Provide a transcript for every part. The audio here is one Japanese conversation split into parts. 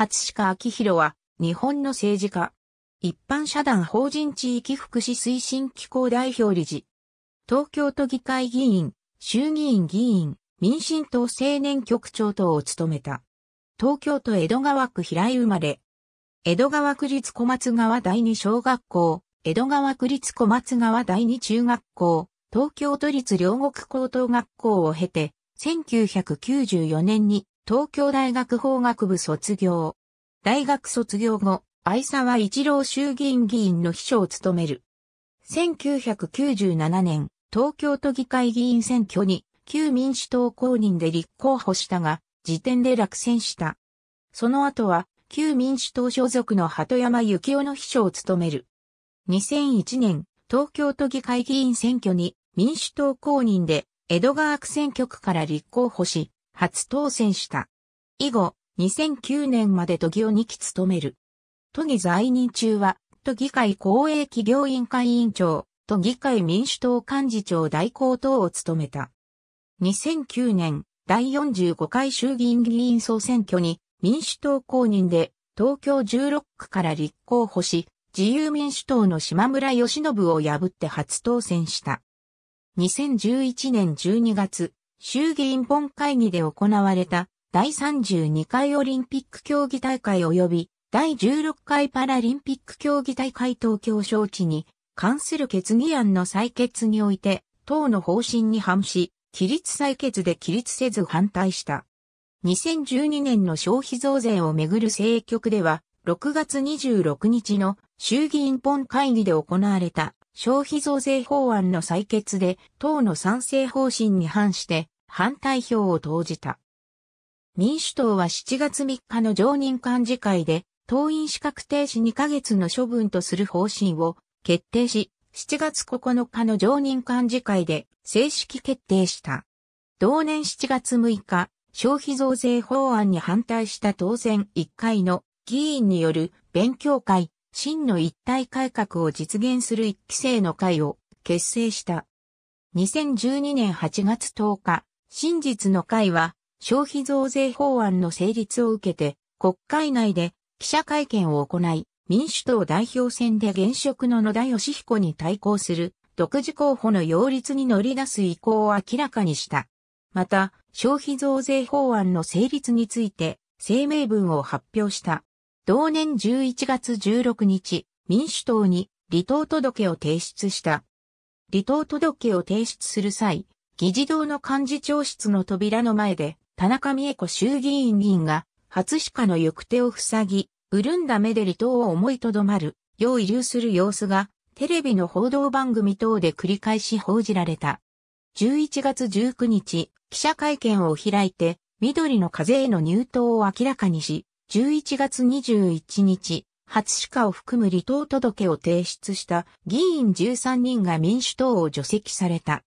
初鹿明宏は、日本の政治家。一般社団法人地域福祉推進機構代表理事。東京都議会議員、衆議院議員、民進党青年局長等を務めた。東京都江戸川区平井生まれ。江戸川区立小松川第二小学校、江戸川区立小松川第二中学校、東京都立両国高等学校を経て、1994年に東京大学法学部卒業。大学卒業後、相沢一郎衆議院議員の秘書を務める。1997年、東京都議会議員選挙に旧民主党公認で立候補したが、時点で落選した。その後は、旧民主党所属の鳩山幸夫の秘書を務める。2001年、東京都議会議員選挙に民主党公認で江戸川区選挙区から立候補し、初当選した。以後、2009年まで都議を2期務める。都議在任中は、都議会公営企業委員会委員長、都議会民主党幹事長代行等を務めた。2009年、第45回衆議院議員総選挙に民主党公認で東京16区から立候補し、自由民主党の島村義信を破って初当選した。2011年12月、衆議院本会議で行われた第32回オリンピック競技大会及び第16回パラリンピック競技大会東京招致に関する決議案の採決において、党の方針に反し、規律採決で規律せず反対した。2012年の消費増税をめぐる政局では、6月26日の衆議院本会議で行われた消費増税法案の採決で党の賛成方針に反して反対票を投じた。民主党は7月3日の常任幹事会で党員資格停止2ヶ月の処分とする方針を決定し、7月9日の常任幹事会で正式決定した。同年7月6日、消費増税法案に反対した当選1回の議員による勉強会真の一体改革を実現する一期生の会を結成した。2012年8月10日、真実の会は消費増税法案の成立を受けて国会内で記者会見を行い、民主党代表選で現職の野田義彦に対抗する独自候補の擁立に乗り出す意向を明らかにした。また、消費増税法案の成立について声明文を発表した。同年11月16日、民主党に離党届を提出した。離党届を提出する際、議事堂の幹事長室の扉の前で、田中美恵子衆議院議員が、初鹿の行く手を塞ぎ、潤んだ目で離党を思いとどまる、よう遺留する様子が、テレビの報道番組等で繰り返し報じられた。11月19日、記者会見を開いて、緑の風への入党を明らかにし、11月21日、初歯科を含む離党届を提出した議員13人が民主党を除籍された。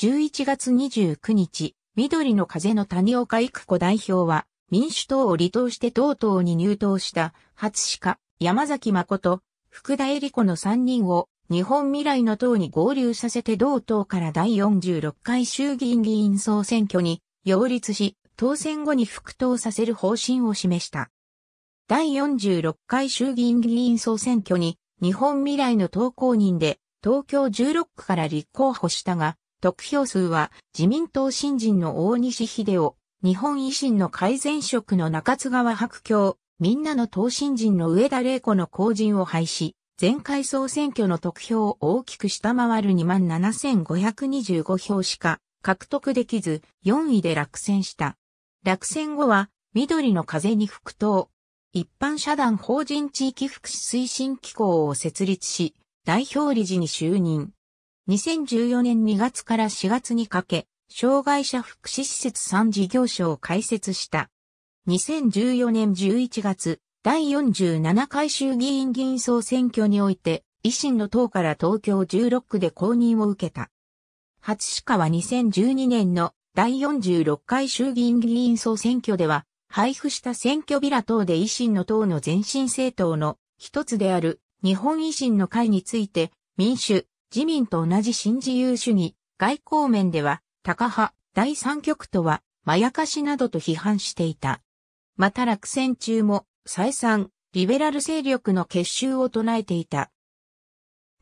11月29日、緑の風の谷岡育子代表は、民主党を離党して党党に入党した初歯科、山崎誠、福田恵理子の3人を日本未来の党に合流させて同党から第46回衆議院議員総選挙に擁立し、当選後に復党させる方針を示した。第46回衆議院議員総選挙に日本未来の投稿人で東京16区から立候補したが、得票数は自民党新人の大西秀夫、日本維新の改善職の中津川白京、みんなの党新人の上田玲子の後陣を廃止、前回総選挙の得票を大きく下回る27,525票しか獲得できず、4位で落選した。落選後は、緑の風に復党。一般社団法人地域福祉推進機構を設立し、代表理事に就任。2014年2月から4月にかけ、障害者福祉施設3事業所を開設した。2014年11月、第47回衆議院議員総選挙において、維新の党から東京16区で公認を受けた。初鹿は2012年の第46回衆議院議員総選挙では、配布した選挙ビラ等で維新の党の前進政党の一つである日本維新の会について民主、自民と同じ新自由主義、外交面では高派、第三極とはまやかしなどと批判していた。また落選中も再三、リベラル勢力の結集を唱えていた。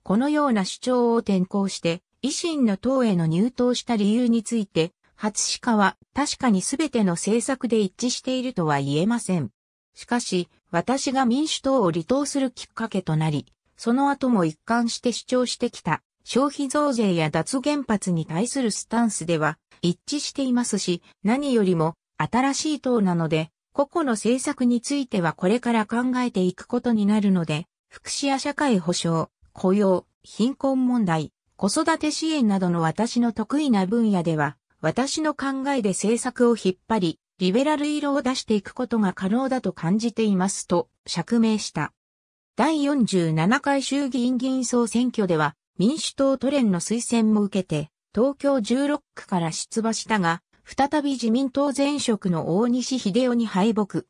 このような主張を転向して、維新の党への入党した理由について、初鹿は確かに全ての政策で一致しているとは言えません。しかし、私が民主党を離党するきっかけとなり、その後も一貫して主張してきた消費増税や脱原発に対するスタンスでは一致していますし、何よりも新しい党なので、個々の政策についてはこれから考えていくことになるので、福祉や社会保障、雇用、貧困問題、子育て支援などの私の得意な分野では、私の考えで政策を引っ張り、リベラル色を出していくことが可能だと感じていますと釈明した。第47回衆議院議員総選挙では民主党都連の推薦も受けて東京16区から出馬したが、再び自民党前職の大西秀夫に敗北。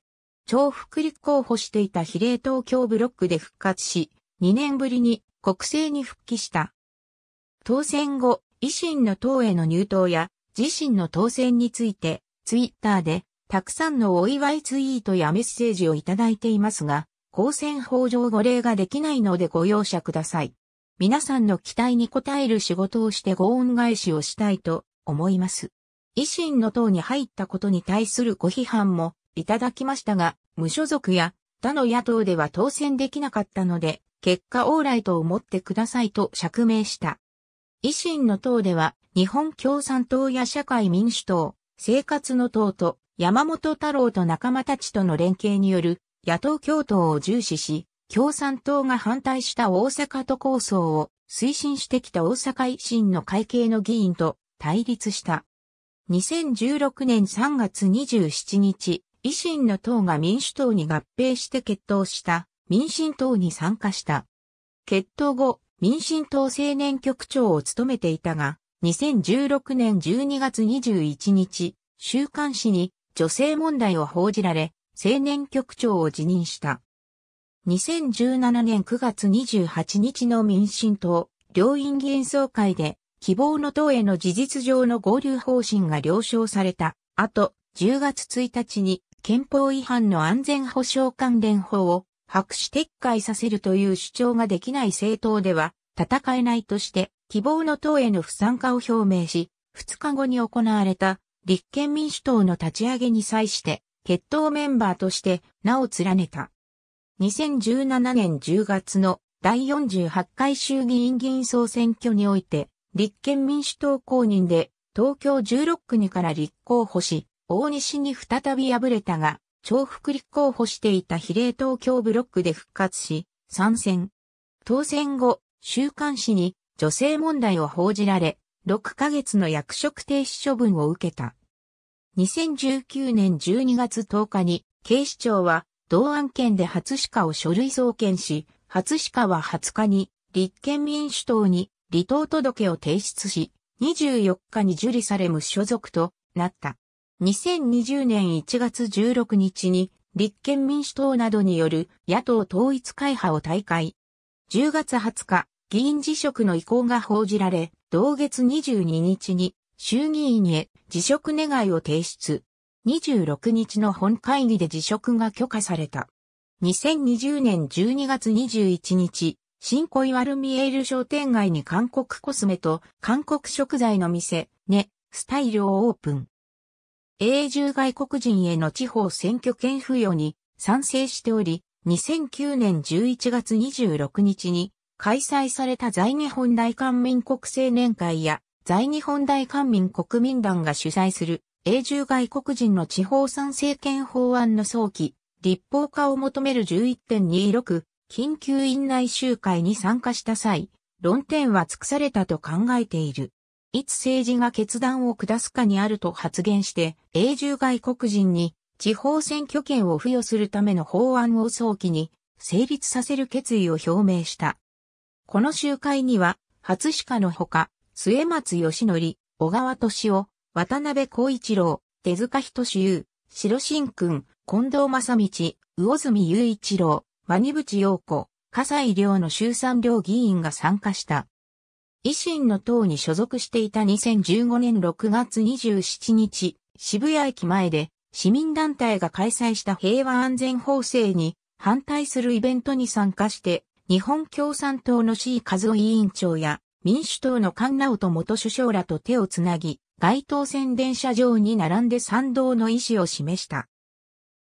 重複立候補していた比例東京ブロックで復活し、2年ぶりに国政に復帰した。当選後、維新の党への入党や自身の当選について、ツイッターで、たくさんのお祝いツイートやメッセージをいただいていますが、公選法上ご礼ができないのでご容赦ください。皆さんの期待に応える仕事をしてご恩返しをしたいと思います。維新の党に入ったことに対するご批判もいただきましたが、無所属や他の野党では当選できなかったので、結果往来と思ってくださいと釈明した。維新の党では、日本共産党や社会民主党、生活の党と山本太郎と仲間たちとの連携による野党共闘を重視し、共産党が反対した大阪都構想を推進してきた大阪維新の会計の議員と対立した。2016年3月27日、維新の党が民主党に合併して決闘した民進党に参加した。決闘後、民進党青年局長を務めていたが、2016年12月21日、週刊誌に女性問題を報じられ、青年局長を辞任した。2017年9月28日の民進党両院議員総会で希望の党への事実上の合流方針が了承された後、10月1日に憲法違反の安全保障関連法を白紙撤回させるという主張ができない政党では、戦えないとして、希望の党への不参加を表明し、2日後に行われた立憲民主党の立ち上げに際して、決闘メンバーとして名を連ねた。2017年10月の第48回衆議院議員総選挙において、立憲民主党公認で東京16区にから立候補し、大西に再び敗れたが、重複立候補していた比例東京ブロックで復活し、参戦。当選後、週刊誌に女性問題を報じられ、6ヶ月の役職停止処分を受けた。2019年12月10日に警視庁は同案件で初鹿を書類送検し、初鹿は20日に立憲民主党に離党届を提出し、24日に受理され無所属となった。2020年1月16日に立憲民主党などによる野党統一会派を大会。10月20日、議員辞職の意向が報じられ、同月22日に衆議院へ辞職願を提出。26日の本会議で辞職が許可された。2020年12月21日、新小岩ルミエール商店街に韓国コスメと韓国食材の店、ね、スタイルをオープン。永住外国人への地方選挙権付与に賛成しており、2009年11月26日に開催された在日本大韓民国青年会や在日本大韓民国民団が主催する永住外国人の地方賛成権法案の早期、立法化を求める11.26緊急院内集会に参加した際、論点は尽くされたと考えている。いつ政治が決断を下すかにあると発言して、永住外国人に地方選挙権を付与するための法案を早期に成立させる決意を表明した。この集会には、初鹿のほか、末松義則、小川敏夫、渡辺孝一郎、手塚仁志優、白新君、近藤正道、魚住雄一郎、真淵陽子、笠井良の衆参両議員が参加した。維新の党に所属していた2015年6月27日、渋谷駅前で市民団体が開催した平和安全法制に反対するイベントに参加して、日本共産党の C 和夫委員長や民主党の菅直人元首相らと手をつなぎ、街頭宣伝車上に並んで賛同の意思を示した。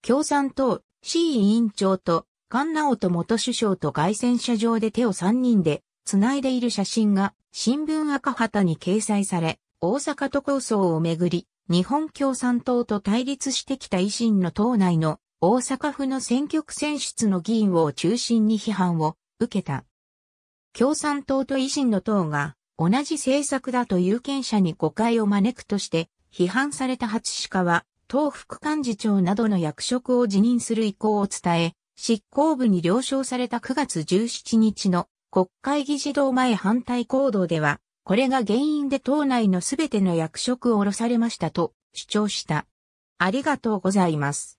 共産党 C 委員長と菅直人元首相と外宣車上で手を3人で繋いでいる写真が新聞赤旗に掲載され、大阪都構想をめぐり、日本共産党と対立してきた維新の党内の大阪府の選挙区選出の議員を中心に批判を受けた。共産党と維新の党が同じ政策だと有権者に誤解を招くとして批判された初鹿は党副幹事長などの役職を辞任する意向を伝え、執行部に了承された9月17日の国会議事堂前反対行動では、これが原因で党内のすべての役職を下ろされましたと主張した。ありがとうございます。